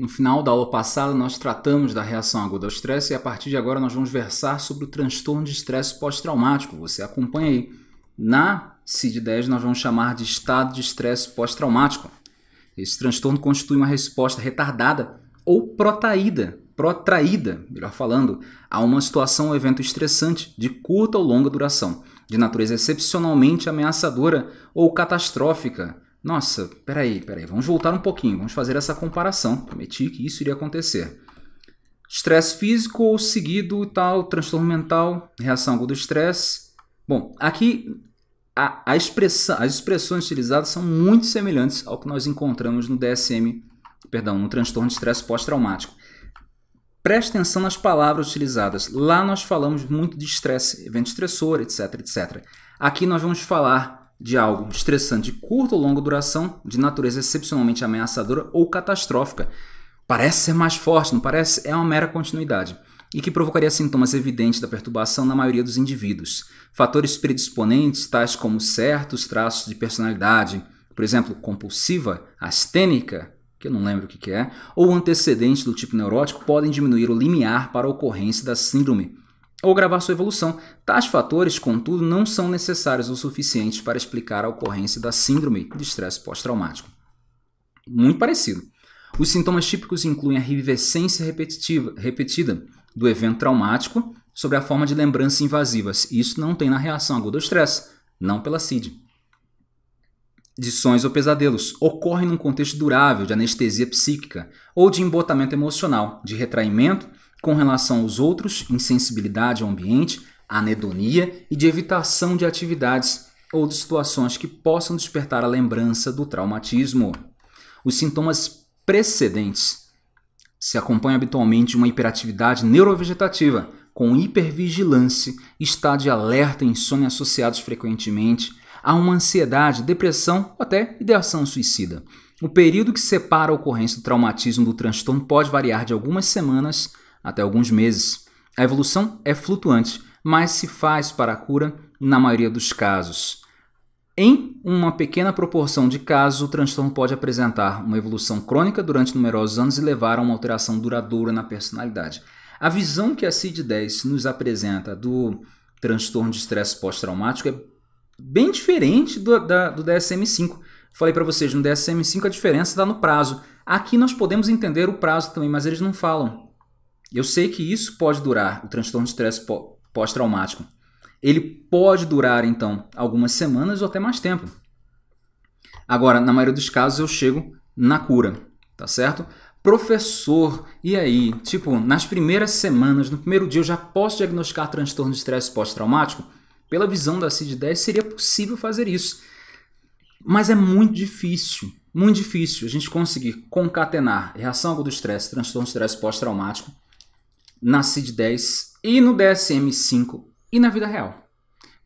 No final da aula passada, nós tratamos da reação aguda ao estresse e a partir de agora nós vamos versar sobre o transtorno de estresse pós-traumático. Você acompanha aí. Na CID-10, nós vamos chamar de estado de estresse pós-traumático. Esse transtorno constitui uma resposta retardada ou protraída, protraída, melhor falando, a uma situação ou evento estressante de curta ou longa duração, de natureza excepcionalmente ameaçadora ou catastrófica, nossa, peraí, peraí, vamos voltar um pouquinho, vamos fazer essa comparação. Prometi que isso iria acontecer. Estresse físico ou seguido e tal, transtorno mental, reação aguda do estresse. Bom, aqui a, a as expressões utilizadas são muito semelhantes ao que nós encontramos no DSM, perdão, no transtorno de estresse pós-traumático. Preste atenção nas palavras utilizadas. Lá nós falamos muito de estresse, evento estressor, etc, etc. Aqui nós vamos falar de algo estressante de curta ou longa duração, de natureza excepcionalmente ameaçadora ou catastrófica. Parece ser mais forte, não parece? É uma mera continuidade. E que provocaria sintomas evidentes da perturbação na maioria dos indivíduos. Fatores predisponentes, tais como certos traços de personalidade, por exemplo, compulsiva, astênica, que eu não lembro o que é, ou antecedentes do tipo neurótico, podem diminuir o limiar para a ocorrência da síndrome ou gravar sua evolução. Tais fatores, contudo, não são necessários o suficiente para explicar a ocorrência da síndrome de estresse pós-traumático. Muito parecido. Os sintomas típicos incluem a revivescência repetitiva, repetida do evento traumático sobre a forma de lembranças invasivas. Isso não tem na reação aguda ao estresse, não pela CID. De sonhos ou pesadelos ocorrem num contexto durável de anestesia psíquica ou de embotamento emocional, de retraimento com relação aos outros, insensibilidade ao ambiente, anedonia e de evitação de atividades ou de situações que possam despertar a lembrança do traumatismo. Os sintomas precedentes se acompanham habitualmente uma hiperatividade neurovegetativa, com hipervigilância, estado de alerta e insônia associados frequentemente a uma ansiedade, depressão ou até ideação suicida. O período que separa a ocorrência do traumatismo do transtorno pode variar de algumas semanas até alguns meses. A evolução é flutuante, mas se faz para a cura na maioria dos casos. Em uma pequena proporção de casos, o transtorno pode apresentar uma evolução crônica durante numerosos anos e levar a uma alteração duradoura na personalidade. A visão que a CID-10 nos apresenta do transtorno de estresse pós-traumático é bem diferente do, da, do DSM-5. Falei para vocês, no DSM-5 a diferença está no prazo. Aqui nós podemos entender o prazo também, mas eles não falam. Eu sei que isso pode durar, o transtorno de estresse pós-traumático. Ele pode durar, então, algumas semanas ou até mais tempo. Agora, na maioria dos casos, eu chego na cura, tá certo? Professor, e aí? Tipo, nas primeiras semanas, no primeiro dia, eu já posso diagnosticar transtorno de estresse pós-traumático? Pela visão da CID-10, seria possível fazer isso. Mas é muito difícil, muito difícil a gente conseguir concatenar reação ao do estresse, transtorno de estresse pós-traumático na CID-10 e no DSM-5 e na vida real.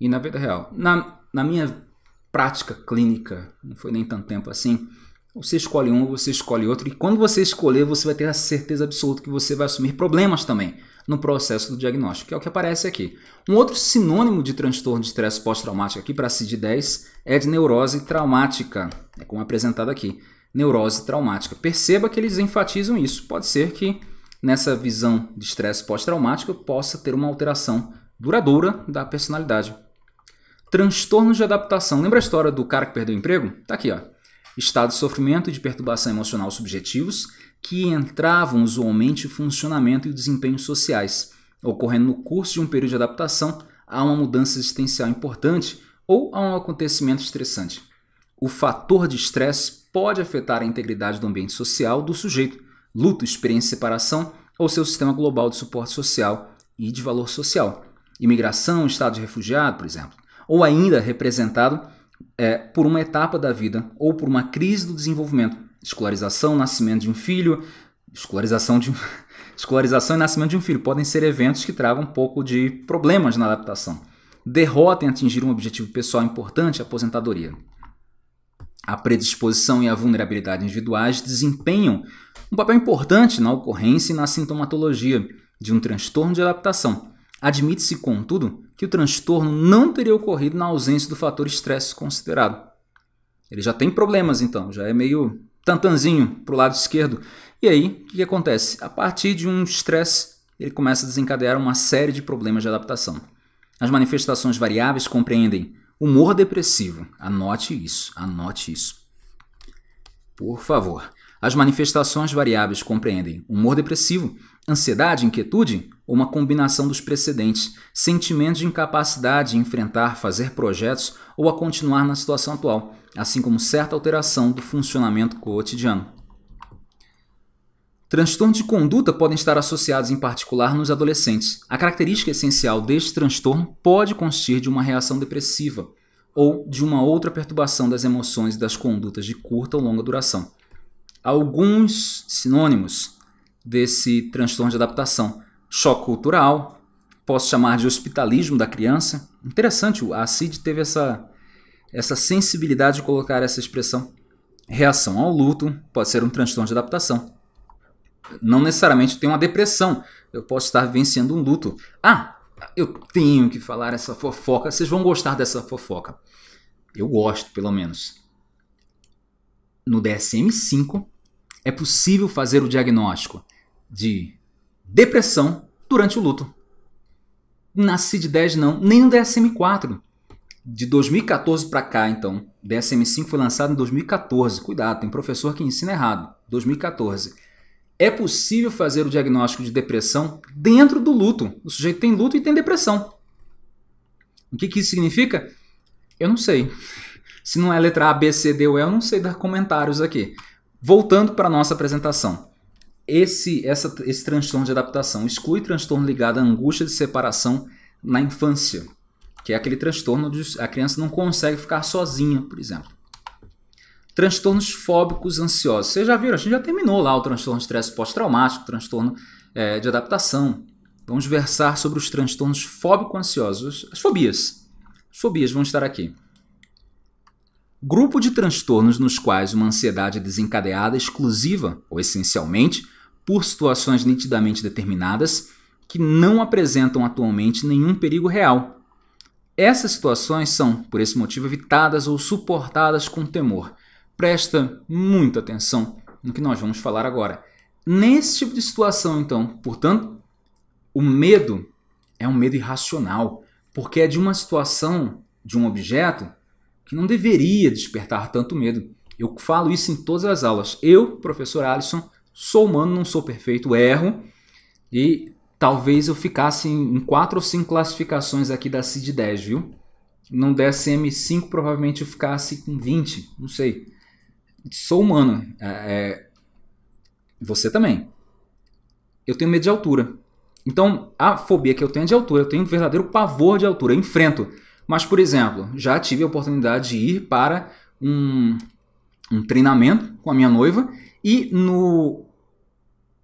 E na vida real. Na, na minha prática clínica, não foi nem tanto tempo assim, você escolhe um, você escolhe outro, e quando você escolher, você vai ter a certeza absoluta que você vai assumir problemas também no processo do diagnóstico, que é o que aparece aqui. Um outro sinônimo de transtorno de estresse pós-traumático aqui para a CID-10 é de neurose traumática, é como apresentado aqui, neurose traumática. Perceba que eles enfatizam isso, pode ser que nessa visão de estresse pós-traumático possa ter uma alteração duradoura da personalidade. Transtornos de adaptação. Lembra a história do cara que perdeu o emprego? Tá aqui, ó. Estado de sofrimento e de perturbação emocional subjetivos que entravam usualmente o funcionamento e o desempenho sociais, ocorrendo no curso de um período de adaptação a uma mudança existencial importante ou a um acontecimento estressante. O fator de estresse pode afetar a integridade do ambiente social do sujeito, luto, experiência de separação ou seu sistema global de suporte social e de valor social. Imigração, estado de refugiado, por exemplo. Ou ainda representado é, por uma etapa da vida ou por uma crise do desenvolvimento. Escolarização, nascimento de um filho, escolarização de um... Escolarização e nascimento de um filho podem ser eventos que tragam um pouco de problemas na adaptação. Derrota em atingir um objetivo pessoal importante, a aposentadoria. A predisposição e a vulnerabilidade individuais desempenham um papel importante na ocorrência e na sintomatologia de um transtorno de adaptação. Admite-se, contudo, que o transtorno não teria ocorrido na ausência do fator estresse considerado. Ele já tem problemas, então, já é meio tantanzinho para o lado esquerdo. E aí, o que acontece? A partir de um estresse, ele começa a desencadear uma série de problemas de adaptação. As manifestações variáveis compreendem humor depressivo. Anote isso, anote isso. Por favor. As manifestações variáveis compreendem humor depressivo, ansiedade, inquietude ou uma combinação dos precedentes, sentimentos de incapacidade de enfrentar, fazer projetos ou a continuar na situação atual, assim como certa alteração do funcionamento cotidiano. Transtornos de conduta podem estar associados em particular nos adolescentes. A característica essencial deste transtorno pode consistir de uma reação depressiva ou de uma outra perturbação das emoções e das condutas de curta ou longa duração alguns sinônimos desse transtorno de adaptação. Choque cultural, posso chamar de hospitalismo da criança. Interessante, a CID teve essa, essa sensibilidade de colocar essa expressão. Reação ao luto pode ser um transtorno de adaptação. Não necessariamente tem uma depressão. Eu posso estar vivenciando um luto. Ah, eu tenho que falar essa fofoca. Vocês vão gostar dessa fofoca. Eu gosto, pelo menos. No DSM-5, é possível fazer o diagnóstico de depressão durante o luto. Na CID-10 não, nem no DSM-4. De 2014 para cá, então, DSM-5 foi lançado em 2014. Cuidado, tem professor que ensina errado. 2014. É possível fazer o diagnóstico de depressão dentro do luto. O sujeito tem luto e tem depressão. O que, que isso significa? Eu não sei. Se não é letra A, B, C, D ou E, eu não sei dar comentários aqui. Voltando para a nossa apresentação. Esse, essa, esse transtorno de adaptação exclui transtorno ligado à angústia de separação na infância, que é aquele transtorno onde a criança não consegue ficar sozinha, por exemplo. Transtornos fóbicos ansiosos. Vocês já viram, a gente já terminou lá o transtorno de estresse pós-traumático, transtorno é, de adaptação. Vamos versar sobre os transtornos fóbico-ansiosos, as fobias. As fobias vão estar aqui. Grupo de transtornos nos quais uma ansiedade é desencadeada exclusiva ou essencialmente por situações nitidamente determinadas que não apresentam atualmente nenhum perigo real. Essas situações são, por esse motivo, evitadas ou suportadas com temor. Presta muita atenção no que nós vamos falar agora. Nesse tipo de situação, então, portanto, o medo é um medo irracional, porque é de uma situação, de um objeto que não deveria despertar tanto medo. Eu falo isso em todas as aulas. Eu, professor Alisson, sou humano, não sou perfeito, erro. E talvez eu ficasse em quatro ou cinco classificações aqui da CID 10, viu? Não desse M5, provavelmente eu ficasse com 20, não sei. Sou humano. É, é, Você também. Eu tenho medo de altura. Então, a fobia que eu tenho é de altura. Eu tenho um verdadeiro pavor de altura. Eu enfrento. Mas, por exemplo, já tive a oportunidade de ir para um, um treinamento com a minha noiva e no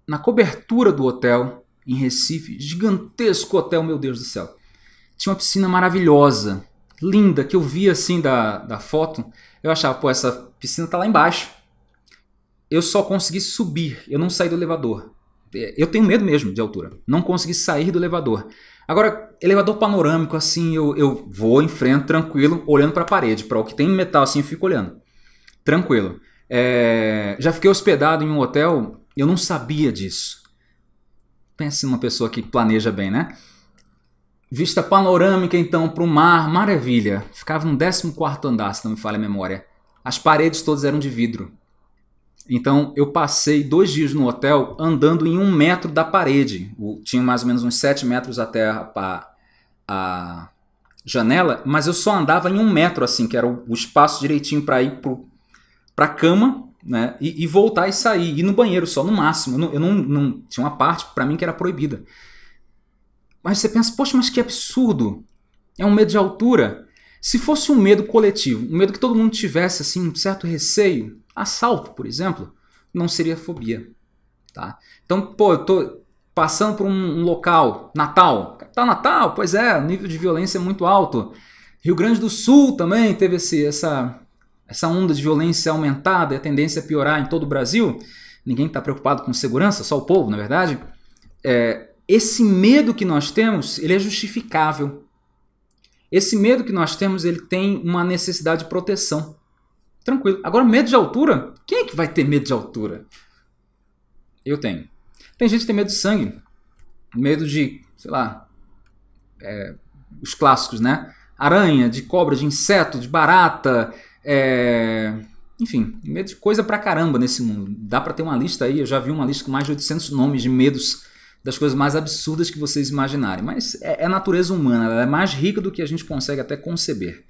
na cobertura do hotel em Recife, gigantesco hotel, meu Deus do céu. Tinha uma piscina maravilhosa, linda, que eu via assim da, da foto. Eu achava, pô, essa piscina tá lá embaixo. Eu só consegui subir, eu não saí do elevador. É, eu tenho medo mesmo de altura. Não consegui sair do elevador. Agora, elevador panorâmico, assim, eu, eu vou em frente tranquilo, olhando para a parede, para o que tem metal, assim, eu fico olhando. Tranquilo. É, já fiquei hospedado em um hotel, eu não sabia disso. Pense numa pessoa que planeja bem, né? Vista panorâmica, então, para o mar, maravilha. Ficava no 14 andar, se não me falha a memória. As paredes todas eram de vidro. Então eu passei dois dias no hotel andando em um metro da parede. tinha mais ou menos uns sete metros até a, a janela, mas eu só andava em um metro assim, que era o, o espaço direitinho para ir para a cama né, e, e, voltar e sair, ir no banheiro só, no máximo. Eu não, eu não, não tinha uma parte para mim que era proibida. Mas você pensa, poxa, mas que absurdo! É um medo de altura. Se fosse um medo coletivo, um medo que todo mundo tivesse assim um certo receio, Assalto, por exemplo, não seria fobia. Tá? Então, pô, eu tô passando por um, um local, Natal. Tá Natal? Pois é, o nível de violência é muito alto. Rio Grande do Sul também teve esse, essa, essa onda de violência aumentada e a tendência a piorar em todo o Brasil. Ninguém está preocupado com segurança, só o povo, na é verdade. É, esse medo que nós temos, ele é justificável. Esse medo que nós temos, ele tem uma necessidade de proteção tranquilo. Agora, medo de altura? Quem é que vai ter medo de altura? Eu tenho. Tem gente que tem medo de sangue, medo de, sei lá, é, os clássicos, né? Aranha, de cobra, de inseto, de barata, é... enfim, medo de coisa pra caramba nesse mundo. Dá pra ter uma lista aí, eu já vi uma lista com mais de 800 nomes de medos das coisas mais absurdas que vocês imaginarem. Mas é, é natureza humana, ela é mais rica do que a gente consegue até conceber.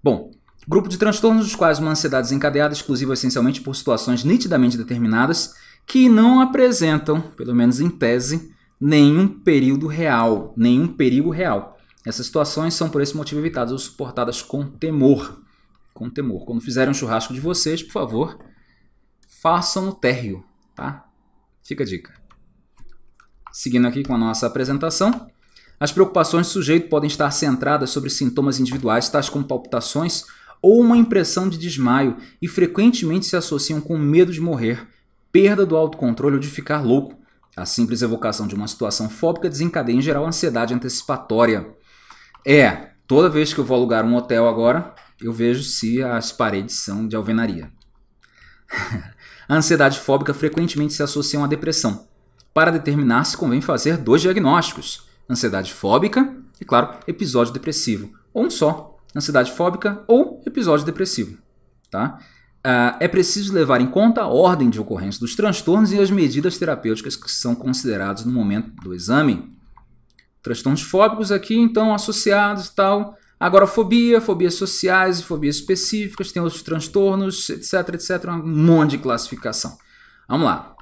Bom, Grupo de transtornos dos quais uma ansiedade desencadeada exclusiva essencialmente por situações nitidamente determinadas que não apresentam, pelo menos em tese, nenhum período real, nenhum perigo real. Essas situações são por esse motivo evitadas ou suportadas com temor. Com temor. Quando fizerem um churrasco de vocês, por favor, façam o térreo, tá? Fica a dica. Seguindo aqui com a nossa apresentação, as preocupações do sujeito podem estar centradas sobre sintomas individuais, tais como palpitações ou uma impressão de desmaio e frequentemente se associam com medo de morrer, perda do autocontrole ou de ficar louco. A simples evocação de uma situação fóbica desencadeia em geral ansiedade antecipatória. É, toda vez que eu vou alugar um hotel agora, eu vejo se as paredes são de alvenaria. a ansiedade fóbica frequentemente se associa à depressão. Para determinar se convém fazer dois diagnósticos: ansiedade fóbica e, claro, episódio depressivo, ou um só, ansiedade fóbica ou episódio depressivo. Tá? Uh, é preciso levar em conta a ordem de ocorrência dos transtornos e as medidas terapêuticas que são consideradas no momento do exame. Transtornos fóbicos aqui, então, associados e tal. Agora, fobia, fobias sociais e fobias específicas, tem outros transtornos, etc, etc, um monte de classificação. Vamos lá.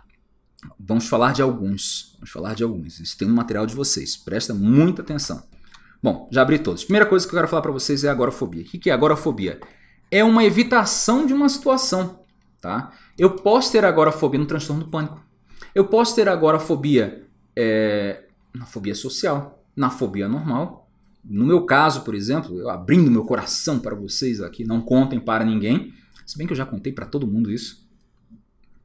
Vamos falar de alguns. Vamos falar de alguns. Isso tem no material de vocês. Presta muita atenção. Bom, já abri todos. Primeira coisa que eu quero falar para vocês é agorafobia. O que é agorafobia? É uma evitação de uma situação, tá? Eu posso ter agorafobia no transtorno do pânico. Eu posso ter agorafobia é, na fobia social, na fobia normal. No meu caso, por exemplo, eu abrindo meu coração para vocês aqui, não contem para ninguém. Se bem que eu já contei para todo mundo isso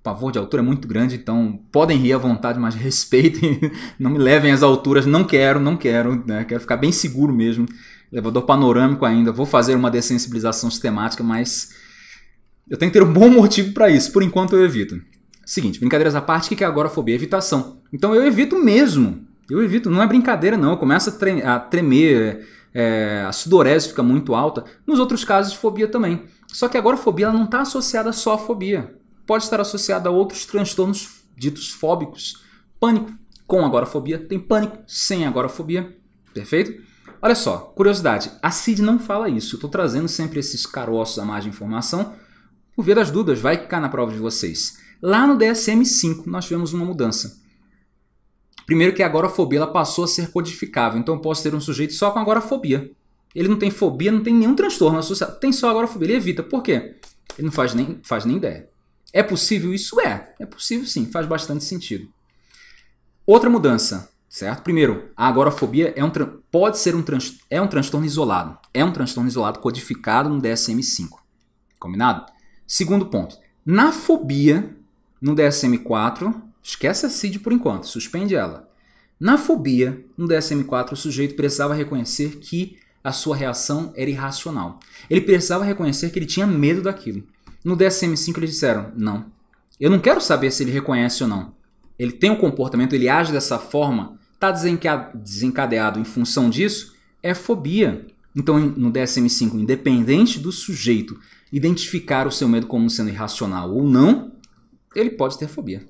pavor de altura é muito grande, então podem rir à vontade, mas respeitem, não me levem às alturas, não quero, não quero, né? quero ficar bem seguro mesmo. Elevador panorâmico ainda, vou fazer uma dessensibilização sistemática, mas eu tenho que ter um bom motivo para isso, por enquanto eu evito. Seguinte, brincadeiras à parte, o que é fobia Evitação. Então eu evito mesmo, eu evito, não é brincadeira não, eu começo a, tre a tremer, é, a sudorese fica muito alta. Nos outros casos, fobia também. Só que fobia ela não está associada só à fobia pode estar associada a outros transtornos ditos fóbicos. Pânico com agorafobia, tem pânico sem agorafobia, perfeito? Olha só, curiosidade, a CID não fala isso, eu estou trazendo sempre esses caroços a margem de informação, por via das dúvidas, vai ficar na prova de vocês. Lá no DSM-5 nós tivemos uma mudança. Primeiro que a agorafobia ela passou a ser codificável, então eu posso ter um sujeito só com agorafobia. Ele não tem fobia, não tem nenhum transtorno associado, tem só agorafobia, ele evita. Por quê? Ele não faz nem, faz nem ideia. É possível? Isso é. É possível sim, faz bastante sentido. Outra mudança, certo? Primeiro, a agorafobia é um pode ser um, tran é um transtorno isolado. É um transtorno isolado codificado no DSM-5. Combinado? Segundo ponto, na fobia, no DSM-4, esquece a CID por enquanto, suspende ela. Na fobia, no DSM-4, o sujeito precisava reconhecer que a sua reação era irracional. Ele precisava reconhecer que ele tinha medo daquilo. No DSM-5 eles disseram: não. Eu não quero saber se ele reconhece ou não. Ele tem um comportamento, ele age dessa forma, está desencadeado em função disso, é fobia. Então, no DSM-5, independente do sujeito identificar o seu medo como sendo irracional ou não, ele pode ter fobia.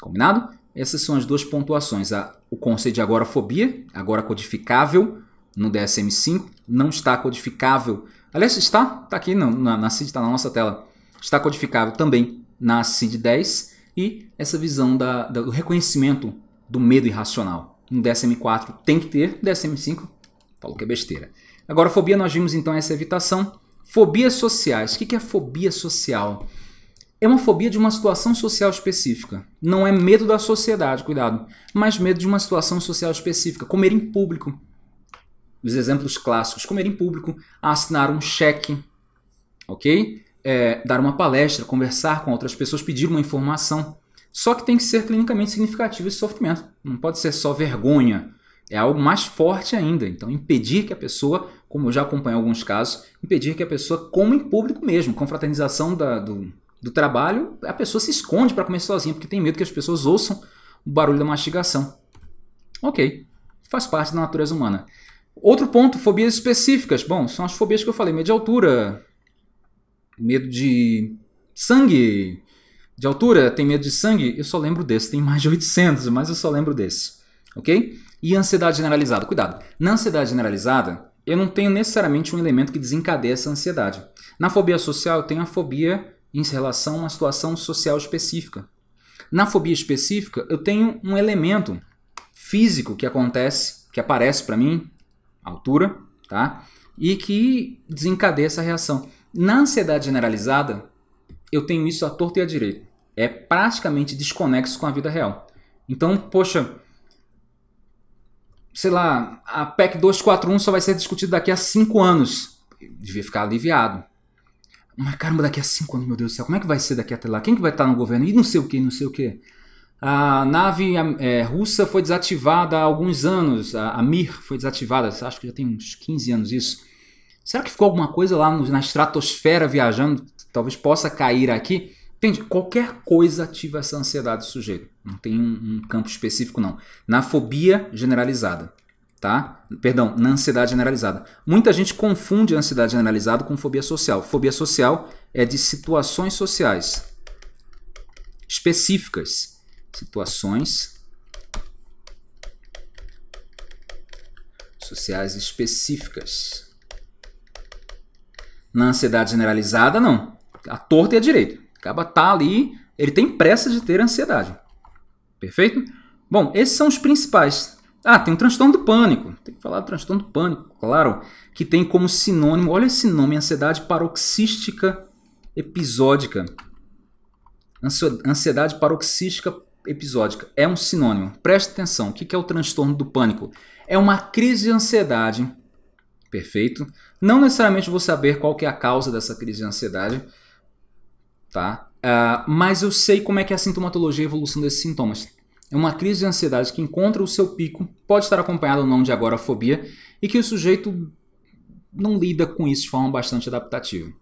Combinado? Essas são as duas pontuações. o conceito de agorafobia, agora codificável no DSM-5, não está codificável. Aliás, está? Está aqui na, na, na CID, está na nossa tela está codificado também na CID-10 e essa visão da, da, do reconhecimento do medo irracional. no DSM-4 tem que ter, DSM-5 falou que é besteira. Agora, fobia, nós vimos então essa evitação. Fobias sociais. O que é fobia social? É uma fobia de uma situação social específica. Não é medo da sociedade, cuidado, mas medo de uma situação social específica. Comer em público. Os exemplos clássicos: comer em público, assinar um cheque, ok? é, dar uma palestra, conversar com outras pessoas, pedir uma informação. Só que tem que ser clinicamente significativo esse sofrimento. Não pode ser só vergonha. É algo mais forte ainda. Então, impedir que a pessoa, como eu já acompanhei alguns casos, impedir que a pessoa coma em público mesmo, com fraternização da, do, do trabalho, a pessoa se esconde para comer sozinha, porque tem medo que as pessoas ouçam o barulho da mastigação. Ok, faz parte da natureza humana. Outro ponto, fobias específicas. Bom, são as fobias que eu falei, medo de altura, medo de sangue, de altura, tem medo de sangue, eu só lembro desse. Tem mais de 800, mas eu só lembro desse. Ok? E ansiedade generalizada. Cuidado. Na ansiedade generalizada, eu não tenho necessariamente um elemento que desencadeia essa ansiedade. Na fobia social, eu tenho a fobia em relação a uma situação social específica. Na fobia específica, eu tenho um elemento físico que acontece, que aparece para mim, altura, tá? E que desencadeia essa reação. Na ansiedade generalizada, eu tenho isso à torta e à direita. É praticamente desconexo com a vida real. Então, poxa, sei lá, a PEC 241 só vai ser discutida daqui a cinco anos. Eu devia ficar aliviado. Mas caramba, daqui a cinco anos, meu Deus do céu, como é que vai ser daqui até lá? Quem que vai estar no governo? E não sei o que, não sei o que. A nave é, russa foi desativada há alguns anos, a, a Mir foi desativada, acho que já tem uns 15 anos isso. Será que ficou alguma coisa lá no, na estratosfera viajando? Talvez possa cair aqui. Entende? Qualquer coisa ativa essa ansiedade do sujeito. Não tem um, um campo específico, não. Na fobia generalizada tá? Perdão, na ansiedade generalizada. Muita gente confunde ansiedade generalizada com fobia social. Fobia social é de situações sociais específicas. Situações sociais específicas. Na ansiedade generalizada, não. A torta e a direita. Acaba tá ali, ele tem pressa de ter ansiedade. Perfeito? Bom, esses são os principais. Ah, tem um transtorno do pânico. Tem que falar do transtorno do pânico, claro, que tem como sinônimo, olha esse nome, ansiedade paroxística episódica. Ansiedade paroxística episódica é um sinônimo. Preste atenção, o que é o transtorno do pânico? É uma crise de ansiedade Perfeito? Não necessariamente vou saber qual que é a causa dessa crise de ansiedade, tá? Uh, mas eu sei como é que é a sintomatologia e a evolução desses sintomas. É uma crise de ansiedade que encontra o seu pico, pode estar acompanhada ou não de agorafobia, e que o sujeito não lida com isso de forma bastante adaptativa.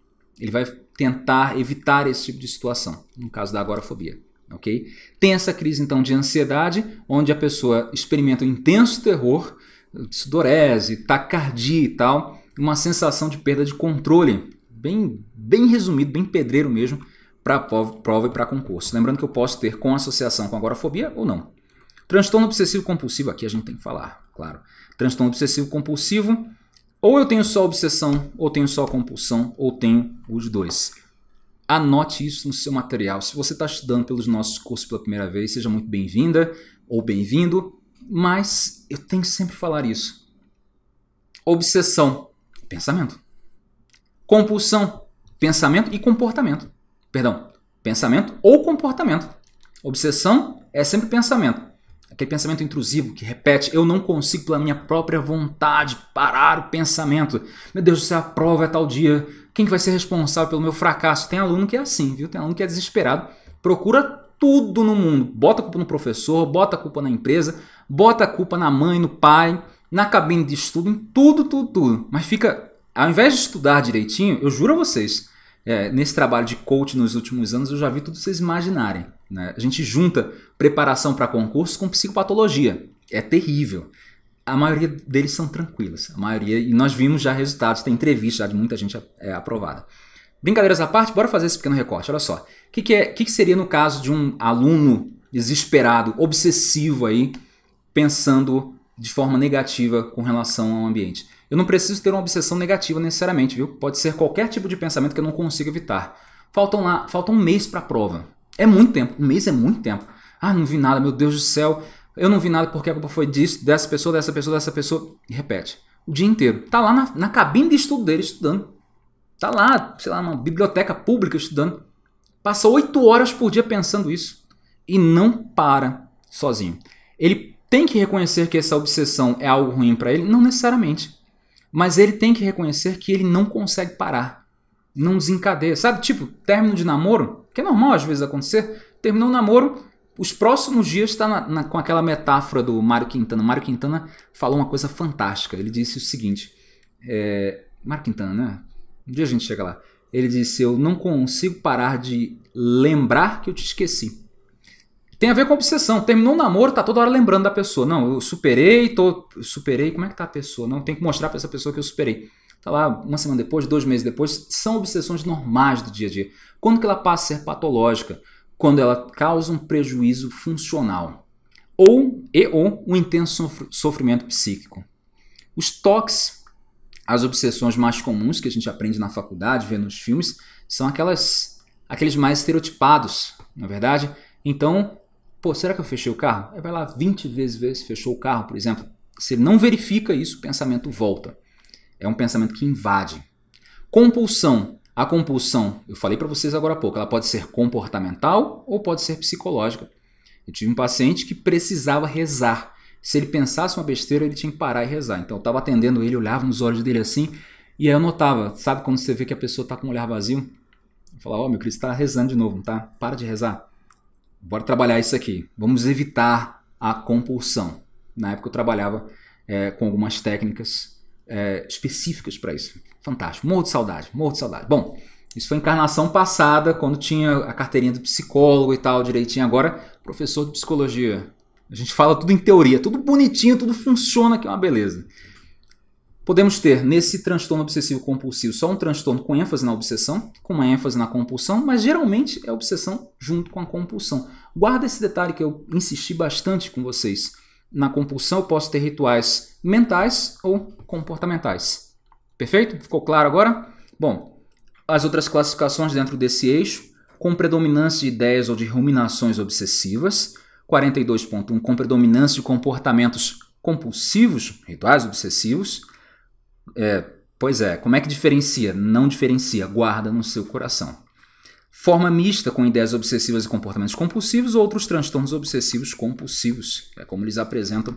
Ele vai tentar evitar esse tipo de situação, no caso da agorafobia. Okay? Tem essa crise então de ansiedade, onde a pessoa experimenta um intenso terror sudorese, tacardia e tal, uma sensação de perda de controle, bem, bem resumido, bem pedreiro mesmo, para prova e para concurso. Lembrando que eu posso ter com associação com agorafobia ou não. Transtorno obsessivo compulsivo, aqui a gente tem que falar, claro. Transtorno obsessivo compulsivo, ou eu tenho só obsessão, ou tenho só compulsão, ou tenho os dois. Anote isso no seu material. Se você está estudando pelos nossos cursos pela primeira vez, seja muito bem-vinda ou bem-vindo. Mas eu tenho sempre falar isso. Obsessão, pensamento. Compulsão, pensamento e comportamento. Perdão, pensamento ou comportamento. Obsessão é sempre pensamento. Aquele pensamento intrusivo que repete: eu não consigo, pela minha própria vontade, parar o pensamento. Meu Deus do céu, a prova é tal dia. Quem vai ser responsável pelo meu fracasso? Tem aluno que é assim, viu? Tem aluno que é desesperado. Procura tudo no mundo. Bota a culpa no professor, bota a culpa na empresa, bota a culpa na mãe, no pai, na cabine de estudo, em tudo, tudo, tudo. Mas fica, ao invés de estudar direitinho, eu juro a vocês, é, nesse trabalho de coach nos últimos anos, eu já vi tudo vocês imaginarem. Né? A gente junta preparação para concurso com psicopatologia. É terrível. A maioria deles são tranquilos. A maioria, e nós vimos já resultados, tem entrevista de muita gente é, aprovada. Brincadeiras à parte, bora fazer esse pequeno recorte. Olha só. O que, que, é, que, que seria no caso de um aluno desesperado, obsessivo aí, pensando de forma negativa com relação ao ambiente. Eu não preciso ter uma obsessão negativa necessariamente, viu? Pode ser qualquer tipo de pensamento que eu não consigo evitar. Faltam lá, falta um mês para a prova. É muito tempo, um mês é muito tempo. Ah, não vi nada, meu Deus do céu. Eu não vi nada porque a culpa foi disso, dessa pessoa, dessa pessoa, dessa pessoa. E repete. O dia inteiro. Tá lá na, na cabine de estudo dele estudando. Tá lá, sei lá, numa biblioteca pública estudando. Passa oito horas por dia pensando isso. E não para sozinho. Ele tem que reconhecer que essa obsessão é algo ruim para ele? Não necessariamente. Mas ele tem que reconhecer que ele não consegue parar. Não desencadeia. Sabe, tipo, término de namoro, que é normal às vezes acontecer. Terminou o namoro, os próximos dias está com aquela metáfora do Mário Quintana. Mário Quintana falou uma coisa fantástica. Ele disse o seguinte: é, Mário Quintana, né? Um dia a gente chega lá. Ele disse: Eu não consigo parar de lembrar que eu te esqueci. Tem a ver com obsessão. Terminou o namoro, tá toda hora lembrando da pessoa. Não, eu superei, tô. Superei. Como é que tá a pessoa? Não, tem que mostrar para essa pessoa que eu superei. Tá lá uma semana depois, dois meses depois. São obsessões normais do dia a dia. Quando que ela passa a ser patológica? Quando ela causa um prejuízo funcional. Ou, e ou um intenso sofrimento psíquico. Os toques, as obsessões mais comuns que a gente aprende na faculdade, vê nos filmes, são aquelas aqueles mais estereotipados, na é verdade. Então, Pô, será que eu fechei o carro? Aí vai lá 20 vezes ver se fechou o carro, por exemplo. Se ele não verifica isso, o pensamento volta. É um pensamento que invade. Compulsão. A compulsão, eu falei para vocês agora há pouco, ela pode ser comportamental ou pode ser psicológica. Eu tive um paciente que precisava rezar. Se ele pensasse uma besteira, ele tinha que parar e rezar. Então eu estava atendendo ele, olhava nos olhos dele assim, e aí eu notava, sabe quando você vê que a pessoa está com o olhar vazio? Eu falava, ó, oh, meu Cristo está rezando de novo, tá? Para de rezar bora trabalhar isso aqui. Vamos evitar a compulsão. Na época eu trabalhava é, com algumas técnicas é, específicas para isso. Fantástico. Morro de saudade, morro de saudade. Bom, isso foi encarnação passada, quando tinha a carteirinha do psicólogo e tal direitinho. Agora, professor de psicologia. A gente fala tudo em teoria, tudo bonitinho, tudo funciona, que é uma beleza. Podemos ter nesse transtorno obsessivo compulsivo só um transtorno com ênfase na obsessão, com uma ênfase na compulsão, mas geralmente é obsessão junto com a compulsão. Guarda esse detalhe que eu insisti bastante com vocês. Na compulsão eu posso ter rituais mentais ou comportamentais. Perfeito? Ficou claro agora? Bom, as outras classificações dentro desse eixo, com predominância de ideias ou de ruminações obsessivas, 42.1 com predominância de comportamentos compulsivos, rituais obsessivos, é, pois é, como é que diferencia? Não diferencia, guarda no seu coração. Forma mista com ideias obsessivas e comportamentos compulsivos ou outros transtornos obsessivos compulsivos, é como eles apresentam,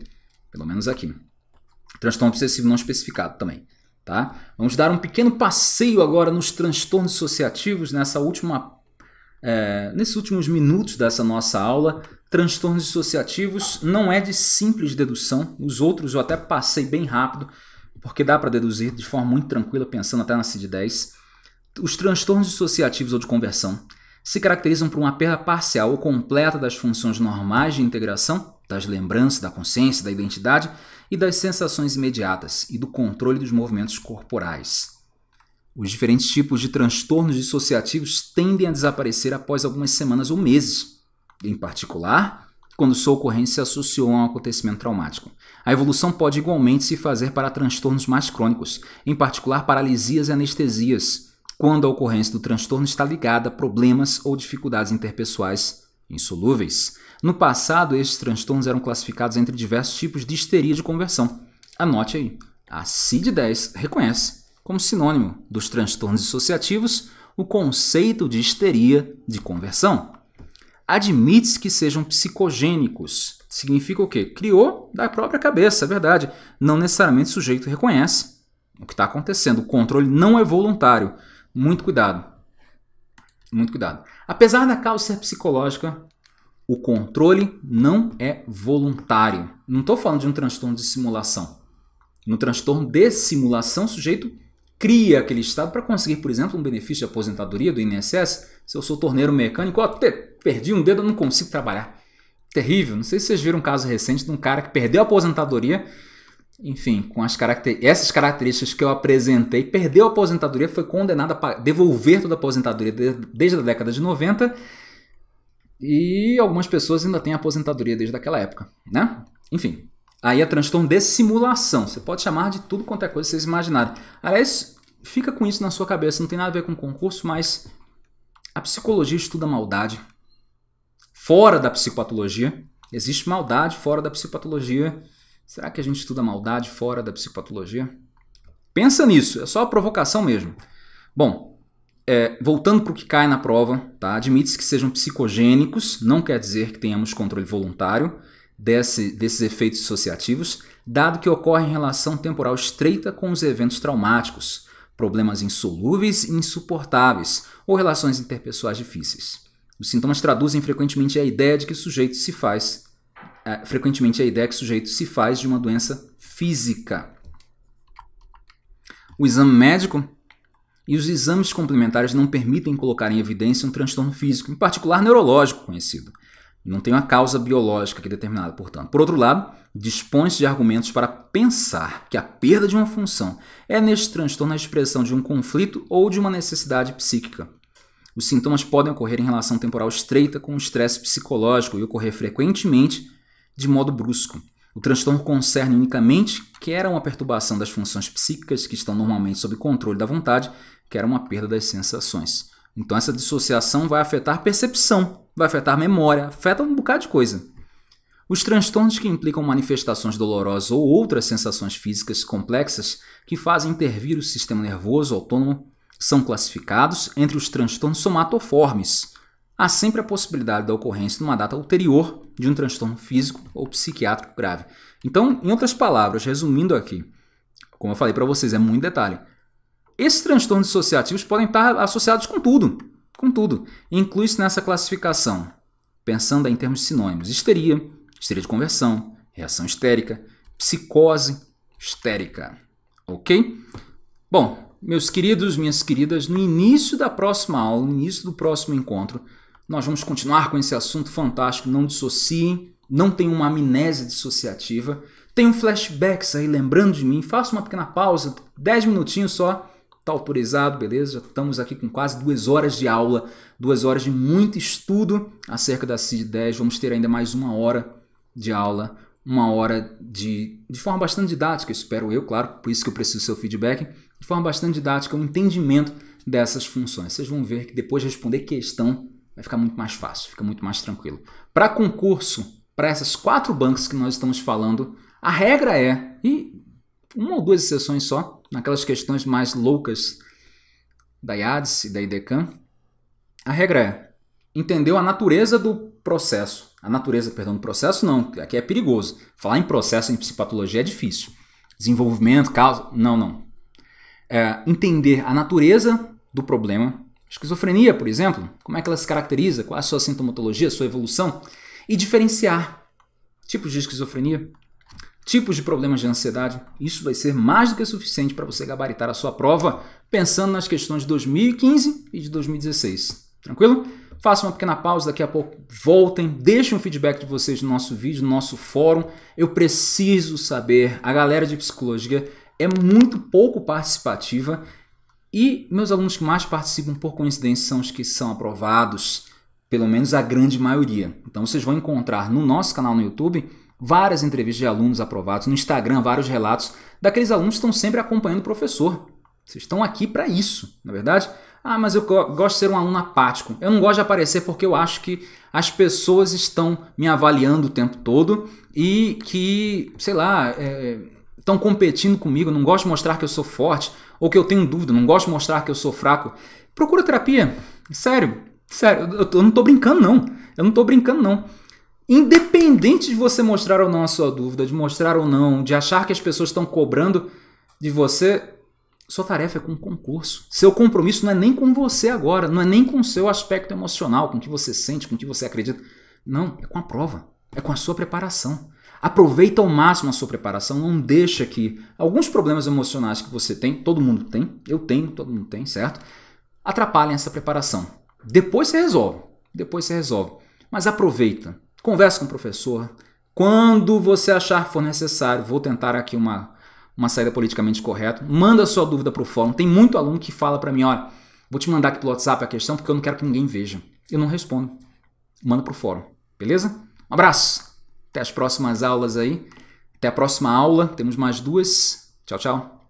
pelo menos aqui. Transtorno obsessivo não especificado também. Tá? Vamos dar um pequeno passeio agora nos transtornos associativos nessa última, é, nesses últimos minutos dessa nossa aula. Transtornos associativos não é de simples dedução, os outros eu até passei bem rápido, porque dá para deduzir de forma muito tranquila, pensando até na CID-10, os transtornos dissociativos ou de conversão se caracterizam por uma perda parcial ou completa das funções normais de integração, das lembranças, da consciência, da identidade e das sensações imediatas e do controle dos movimentos corporais. Os diferentes tipos de transtornos dissociativos tendem a desaparecer após algumas semanas ou meses. Em particular, quando sua ocorrência se associou a um acontecimento traumático. A evolução pode igualmente se fazer para transtornos mais crônicos, em particular paralisias e anestesias, quando a ocorrência do transtorno está ligada a problemas ou dificuldades interpessoais insolúveis. No passado, esses transtornos eram classificados entre diversos tipos de histeria de conversão. Anote aí. A CID-10 reconhece, como sinônimo dos transtornos dissociativos, o conceito de histeria de conversão admite que sejam psicogênicos. Significa o quê? Criou da própria cabeça, é verdade. Não necessariamente o sujeito reconhece o que está acontecendo. O controle não é voluntário. Muito cuidado. Muito cuidado. Apesar da causa ser psicológica, o controle não é voluntário. Não estou falando de um transtorno de simulação. No transtorno de simulação, o sujeito cria aquele estado para conseguir, por exemplo, um benefício de aposentadoria do INSS. Se eu sou torneiro mecânico, ó, perdi um dedo, eu não consigo trabalhar. Terrível. Não sei se vocês viram um caso recente de um cara que perdeu a aposentadoria, enfim, com as caracter essas características que eu apresentei, perdeu a aposentadoria, foi condenado a devolver toda a aposentadoria desde a década de 90 e algumas pessoas ainda têm aposentadoria desde aquela época, né? Enfim, Aí é transtorno de simulação. Você pode chamar de tudo quanto é coisa que vocês imaginarem. Aliás, fica com isso na sua cabeça. Não tem nada a ver com concurso, mas a psicologia estuda maldade. Fora da psicopatologia. Existe maldade fora da psicopatologia. Será que a gente estuda maldade fora da psicopatologia? Pensa nisso, é só provocação mesmo. Bom, é, voltando para o que cai na prova, tá? admite-se que sejam psicogênicos, não quer dizer que tenhamos controle voluntário desse, desses efeitos dissociativos, dado que ocorre em relação temporal estreita com os eventos traumáticos, problemas insolúveis e insuportáveis ou relações interpessoais difíceis. Os sintomas traduzem frequentemente a ideia de que o sujeito se faz é, frequentemente a ideia que o sujeito se faz de uma doença física. O exame médico e os exames complementares não permitem colocar em evidência um transtorno físico, em particular neurológico conhecido, não tem uma causa biológica aqui determinada, portanto. Por outro lado, dispõe-se de argumentos para pensar que a perda de uma função é neste transtorno a expressão de um conflito ou de uma necessidade psíquica. Os sintomas podem ocorrer em relação temporal estreita com o estresse psicológico e ocorrer frequentemente de modo brusco. O transtorno concerne unicamente quer uma perturbação das funções psíquicas que estão normalmente sob controle da vontade, quer uma perda das sensações. Então essa dissociação vai afetar percepção, vai afetar memória, afeta um bocado de coisa. Os transtornos que implicam manifestações dolorosas ou outras sensações físicas complexas que fazem intervir o sistema nervoso autônomo são classificados entre os transtornos somatoformes. Há sempre a possibilidade da ocorrência numa data ulterior de um transtorno físico ou psiquiátrico grave. Então, em outras palavras, resumindo aqui, como eu falei para vocês, é muito detalhe. Esses transtornos dissociativos podem estar associados com tudo, com tudo. Inclui-se nessa classificação, pensando em termos sinônimos, histeria, histeria de conversão, reação histérica, psicose histérica, ok? Bom, meus queridos, minhas queridas, no início da próxima aula, no início do próximo encontro, nós vamos continuar com esse assunto fantástico. Não dissociem, não tenham uma amnésia dissociativa. Tenham flashbacks aí lembrando de mim. Faça uma pequena pausa, 10 minutinhos só Tá autorizado, beleza? Já estamos aqui com quase duas horas de aula, duas horas de muito estudo acerca da CID-10. Vamos ter ainda mais uma hora de aula, uma hora de, de forma bastante didática, espero eu, claro, por isso que eu preciso do seu feedback, de forma bastante didática, um entendimento dessas funções. Vocês vão ver que depois de responder questão vai ficar muito mais fácil, fica muito mais tranquilo. Para concurso, para essas quatro bancas que nós estamos falando, a regra é, e uma ou duas exceções só, naquelas questões mais loucas da IADS e da IDECAN, a regra é entender a natureza do processo. A natureza, perdão, do processo não, aqui é perigoso. Falar em processo em psicopatologia é difícil. Desenvolvimento, causa, não, não. É, entender a natureza do problema. Esquizofrenia, por exemplo, como é que ela se caracteriza, qual é a sua sintomatologia, sua evolução, e diferenciar tipos de esquizofrenia, tipos de problemas de ansiedade, isso vai ser mais do que suficiente para você gabaritar a sua prova pensando nas questões de 2015 e de 2016. Tranquilo? Faça uma pequena pausa, daqui a pouco voltem, deixem um feedback de vocês no nosso vídeo, no nosso fórum. Eu preciso saber. A galera de psicologia é muito pouco participativa e meus alunos que mais participam, por coincidência, são os que são aprovados, pelo menos a grande maioria. Então vocês vão encontrar no nosso canal no YouTube várias entrevistas de alunos aprovados, no Instagram, vários relatos daqueles alunos que estão sempre acompanhando o professor. Vocês estão aqui para isso, na é verdade? Ah, mas eu gosto de ser um aluno apático. Eu não gosto de aparecer porque eu acho que as pessoas estão me avaliando o tempo todo e que, sei lá, é, estão competindo comigo. Eu não gosto de mostrar que eu sou forte ou que eu tenho dúvida. Eu não gosto de mostrar que eu sou fraco. Procura terapia. Sério, sério. Eu, eu não estou brincando, não. Eu não estou brincando, não. Independente de você mostrar ou não a sua dúvida, de mostrar ou não, de achar que as pessoas estão cobrando de você, sua tarefa é com o concurso. Seu compromisso não é nem com você agora, não é nem com o seu aspecto emocional, com o que você sente, com o que você acredita. Não, é com a prova, é com a sua preparação. Aproveita ao máximo a sua preparação, não deixa que alguns problemas emocionais que você tem, todo mundo tem, eu tenho, todo mundo tem, certo? Atrapalhem essa preparação. Depois você resolve, depois você resolve. Mas aproveita, Converse com o professor. Quando você achar for necessário, vou tentar aqui uma, uma saída politicamente correta. Manda sua dúvida para o fórum. Tem muito aluno que fala para mim, olha, vou te mandar aqui pelo WhatsApp a questão porque eu não quero que ninguém veja. Eu não respondo. Manda para o fórum, beleza? Um abraço. Até as próximas aulas aí. Até a próxima aula. Temos mais duas. Tchau, tchau.